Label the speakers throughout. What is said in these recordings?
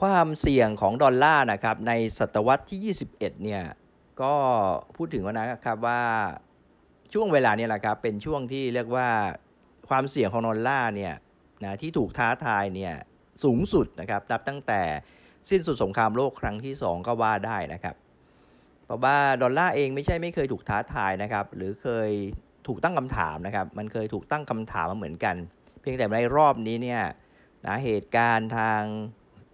Speaker 1: ความเสี่ยงของดอลลาร์นะครับ ในศตวรรษที่ 21เนี่ยก็พูดถึงว่านะครับว่าช่วงเวลาเนี่ยแหละครับเป็นช่วงที่เรียกว่าความเสี่ยงของดอลลาร์เนี่ยนะที่ถูกท้าทายเนี่ยสูงสุดนะครับนับตั้งแต่สิ้นสุดสงครามโลกครั้งที่2ก็ว่าได้นะครับเพราะว่าดอลลาร์เองไม่ใช่ไม่เคยถูกท้าทายนะครับหรือเคยถูกตั้งคำถามนะครับ มันเคยถูกตั้งคำถามมาเหมือนกัน เพียงแต่ในรอบนี้เนี่ยนะเหตุการณ์ทาง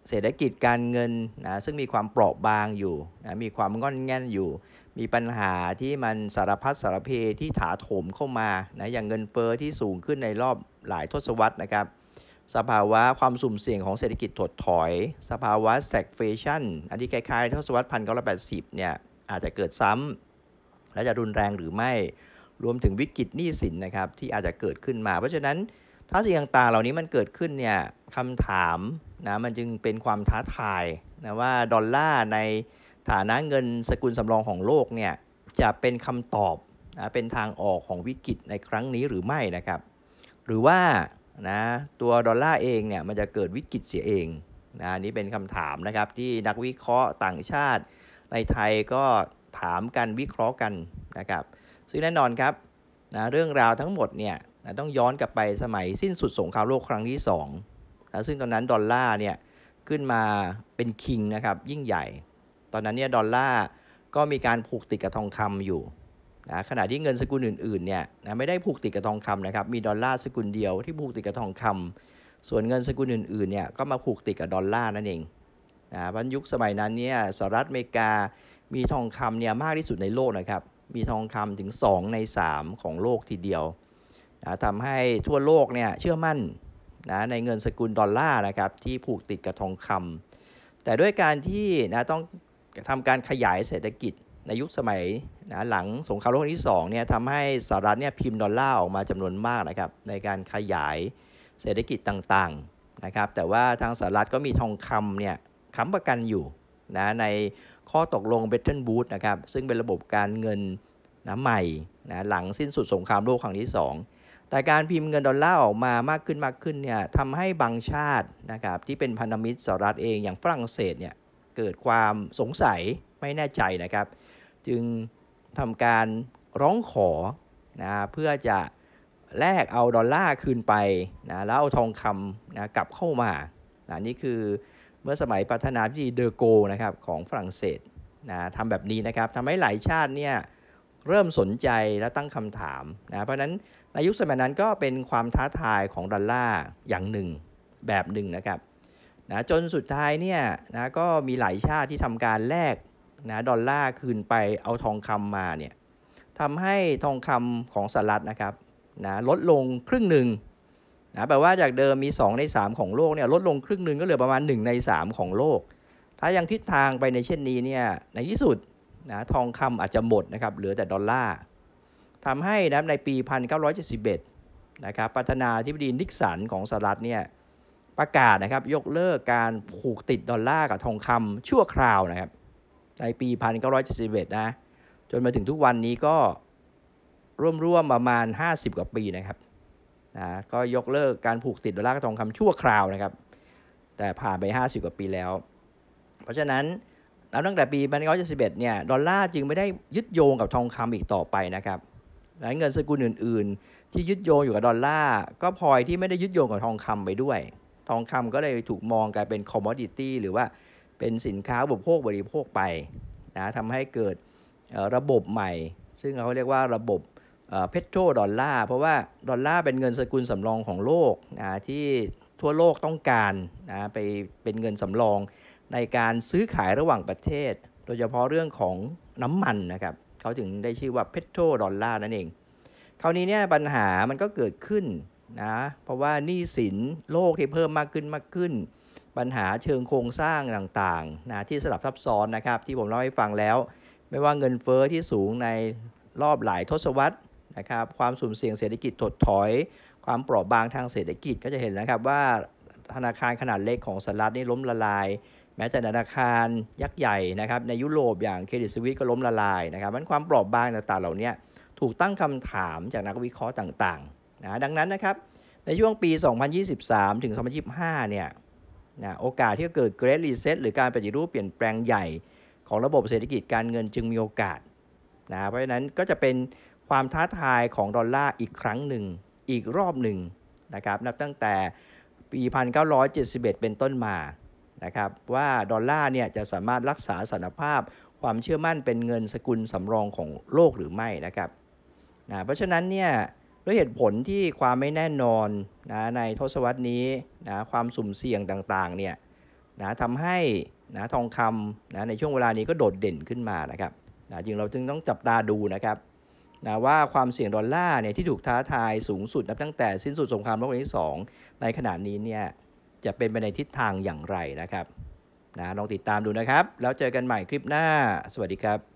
Speaker 1: เศรษฐกิจการเงินนะซึ่งมีความเปราะบางอยู่นะมีความง่อนแง่นอยู่ มีปัญหาที่มันสารพัดสารเพที่ถาโถมเข้ามานะอย่างเงินเฟอ้อที่สูงขึ้นในรอบหลายทศวรรษนะครับ สภาวะความสุ่มเสี่ยงของเศรษฐกิจถดถอย สภาวะแซกเฟชั่นอันที่คล้ายๆ ทศวรรษพันเก้าร้อยแปดสิบเนี่ยอาจจะเกิดซ้ำ และจะรุนแรงหรือไม่รวมถึงวิกฤตหนี้สินนะครับที่อาจจะเกิดขึ้นมาเพราะฉะนั้นถ้าสิ่งต่างๆเหล่านี้มันเกิดขึ้นเนี่ยคำถามนะมันจึงเป็นความท้าทายนะว่าดอลลาร์ในฐานะเงินสกุลสำรองของโลกเนี่ยจะเป็นคำตอบนะเป็นทางออกของวิกฤตในครั้งนี้หรือไม่นะครับหรือว่านะตัวดอลลาร์เองเนี่ยมันจะเกิดวิกฤตเสียเองนะนี่เป็นคำถามนะครับที่นักวิเคราะห์ต่างชาติ ในไทยก็ถามกันวิเคราะห์กันนะครับซึ่งแน่นอนครับนะเรื่องราวทั้งหมดเนี่ยนะต้องย้อนกลับไปสมัยสิ้นสุดสงครามโลกครั้งที่ 2นะซึ่งตอนนั้นดอลลาร์เนี่ยขึ้นมาเป็นคิงนะครับยิ่งใหญ่ ตอนนั้นเนี่ยดอลลาร์ก็มีการผูกติดกับทองคำอยู่นะขณะที่เงินสกุลอื่นๆเนี่ยนะไม่ได้ผูกติดกับทองคำนะครับมีดอลลาร์สกุลเดียวที่ผูกติดกับทองคำ ส่วนเงินสกุลอื่นๆเนี่ยก็มาผูกติดกับดอลลาร์นั่นเองนะบรรยุคสมัยนั้นเนี่ยสหรัฐอเมริกามีทองคำเนี่ยมากที่สุดในโลกนะครับมีทองคำถึง2ใน3 ของโลกทีเดียวนะทำให้ทั่วโลกเนี่ยเชื่อมั่นนะในเงินสกุลดอลลาร์นะครับที่ผูกติดกับทองคำ แต่ด้วยการที่นะต้องทำการขยายเศรษฐกิจในยุคสมัยนะหลังสงครามโลกครั้งที่2เนี่ยทำให้สหรัฐเนี่ยพิมพ์ดอลลาร์ออกมาจำนวนมากนะครับในการขยายเศรษฐกิจต่างๆนะครับแต่ว่าทางสหรัฐก็มีทองคำเนี่ยค้ำประกันอยู่นะในข้อตกลงเบตเทิลบูธนะครับซึ่งเป็นระบบการเงินนะใหม่นะหลังสิ้นสุดสงครามโลกครั้งที่ 2แต่การพิมพ์เงินดอลลาร์ออกมามากขึ้นมากขึ้นเนี่ยทำให้บางชาตินะครับที่เป็นพันธมิตรสหรัฐเองอย่างฝรั่งเศสเนี่ยเกิดความสงสัยไม่แน่ใจนะครับจึงทำการร้องขอนะเพื่อจะแลกเอาดอลลาร์คืนไปนะแล้วเอาทองคำนะกลับเข้ามานะนี่คือเมื่อสมัยประธานาธิบดีเดอโกนะครับของฝรั่งเศสนะทำแบบนี้นะครับทำให้หลายชาติเนี่ยเริ่มสนใจและตั้งคำถามนะเพราะนั้นในยุคสมัยนั้นก็เป็นความท้าทายของดอลลาร์อย่างหนึ่งแบบหนึ่งนะครับนะจนสุดท้ายเนี่ยนะก็มีหลายชาติที่ทำการแลกนะดอลลาร์คืนไปเอาทองคำมาเนี่ยทำให้ทองคำของสหรัฐนะครับนะลดลงครึ่งหนึ่งนะแปลว่าจากเดิมมี 2 ใน 3 ของโลกเนี่ยลดลงครึ่งหนึ่งก็เหลือประมาณ 1 ใน 3 ของโลก ถ้ายังทิศทางไปในเช่นนี้เนี่ยในที่สุดนะทองคำอาจจะหมดนะครับเหลือแต่ดอลลาร์ทำให้นะในปี1971นะครับประธานาธิบดีนิกสันของสหรัฐเนี่ยประกาศนะครับ ยกเลิกการผูกติดดอลลาร์กับทองคำชั่วคราวนะครับ ในปี1971นะ จนมาถึงทุกวันนี้ก็ร่วมๆประมาณ 50 กว่าปีนะครับ นะ ก็ยกเลิกการผูกติดดอลลาร์กับทองคำชั่วคราวนะครับ แต่ผ่านไป 50 กว่าปีแล้ว เพราะฉะนั้นนับตั้งแต่ปี1971เนี่ย ดอลลาร์จึงไม่ได้ยึดโยงกับทองคำอีกต่อไปนะครับและเงินสกุลอื่นๆ ที่ยึดโยงอยู่กับดอลลาร์ ก็พลอยที่ไม่ได้ยึดโยงกับทองคำไปด้วย ทองคำก็เลยถูกมองกลายเป็นคอมมอดิตี้หรือว่าเป็นสินค้าบุพโภคบริโภคไปนะทำให้เกิดระบบใหม่ ซึ่งเขาเรียกว่าระบบเพชโตรดอลลาร์เพราะว่า ดอลลาร์เป็นเงินสกุลสำรองของโลกนะที่ทั่วโลกต้องการนะไปเป็นเงินสำรอง ในการซื้อขายระหว่างประเทศ โดยเฉพาะเรื่องของน้ำมันนะครับเขาถึงได้ชื่อว่าเพโตรดอลลาร์นั่นเอง คราวนี้เนี่ยปัญหามันก็เกิดขึ้นนะ เพราะว่าหนี้สินโลกที่เพิ่มมากขึ้นมากขึ้น ปัญหาเชิงโครงสร้างต่างๆนะที่สลับซับซ้อนนะครับ ที่ผมเล่าให้ฟังแล้ว ไม่ว่าเงินเฟอ้อที่สูงในรอบหลายทศวรรษนะครับ ความสุ่มเสี่ยงเศรษฐกิจถดถอย ความเปราะบางทางเศรษฐกิจก็จะเห็นนะครับว่าธนาคารขนาดเล็กของสหรัฐนี่ล้มละลาย แม้แต่ธนาคารยักษ์ใหญ่นะครับในยุโรปอย่างเครดิตสวิสก็ล้มละลายนะครับ มันความปลอบบางต่างๆเหล่านี้ถูกตั้งคำถามจากนักวิเคราะห์ต่างๆนะ ดังนั้นนะครับ ในช่วงปี 2023 ถึง 2025เนี่ย นะ โอกาสที่ จะ เกิดเกรดรีเซ็ตหรือการ ปฏิรูป เปลี่ยนแปลง ใหญ่ ของระบบเศรษฐกิจการเงิน จึง มี โอกาส นะ เพราะฉะนั้น ก็ จะ เป็น ความ ท้าทาย ของ ดอลลาร์ อีก ครั้งหนึ่งอีก รอบหนึ่งนะครับนับตั้งแต่ปี 1971 เป็นต้นมานะครับ ว่าดอลลาร์เนี่ยจะสามารถรักษาสันภาพความเชื่อมั่นเป็นเงินสกุลสำรองของโลกหรือไม่นะครับนะเพราะฉะนั้นเนี่ยด้วยเหตุผลที่ความไม่แน่นอนนะในทศวรรษนี้นะความสุ่มเสี่ยงต่างๆเนี่ยนะทำให้นะทองคำนะในช่วงเวลานี้ก็โดดเด่นขึ้นมานะครับนะจึงเราจึงต้องจับตาดูนะครับนะว่าความเสี่ยงดอลลาร์เนี่ยที่ถูกท้าทายสูงสุดนับตั้งแต่สิ้นสุดสงครามโลกครั้งที่2ในขณะนี้เนี่ย จะเป็นไปในทิศทางอย่างไรนะครับนะลองติดตามดูนะครับ แล้วเจอกันใหม่คลิปหน้าสวัสดีครับ